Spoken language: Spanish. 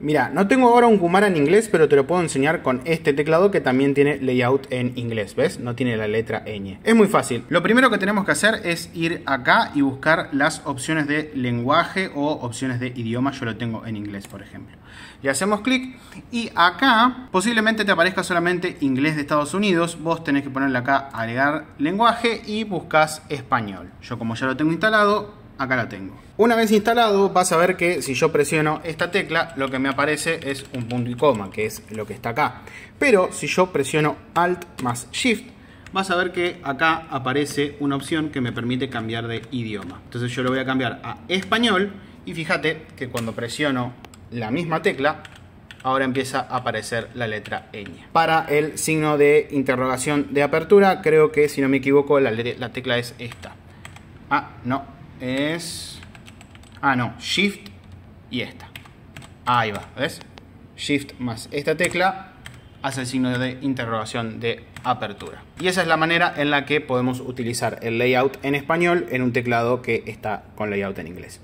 Mira, no tengo ahora un Kumara en inglés, pero te lo puedo enseñar con este teclado que también tiene layout en inglés, ¿ves? No tiene la letra ñ. Es muy fácil. Lo primero que tenemos que hacer es ir acá y buscar las opciones de lenguaje o opciones de idioma. Yo lo tengo en inglés, por ejemplo. Le hacemos clic y acá posiblemente te aparezca solamente inglés de Estados Unidos. Vos tenés que ponerle acá agregar lenguaje y buscas español. Yo como ya lo tengo instalado, acá la tengo. Una vez instalado vas a ver que si yo presiono esta tecla lo que me aparece es un punto y coma, que es lo que está acá. Pero si yo presiono Alt más Shift vas a ver que acá aparece una opción que me permite cambiar de idioma. Entonces yo lo voy a cambiar a español y fíjate que cuando presiono la misma tecla ahora empieza a aparecer la letra ñ. Para el signo de interrogación de apertura creo que si no me equivoco la, la tecla es esta. Ah, no, es... Ah, no, Shift y esta. Ahí va, ¿ves? Shift más esta tecla hace el signo de interrogación de apertura. Y esa es la manera en la que podemos utilizar el layout en español en un teclado que está con layout en inglés.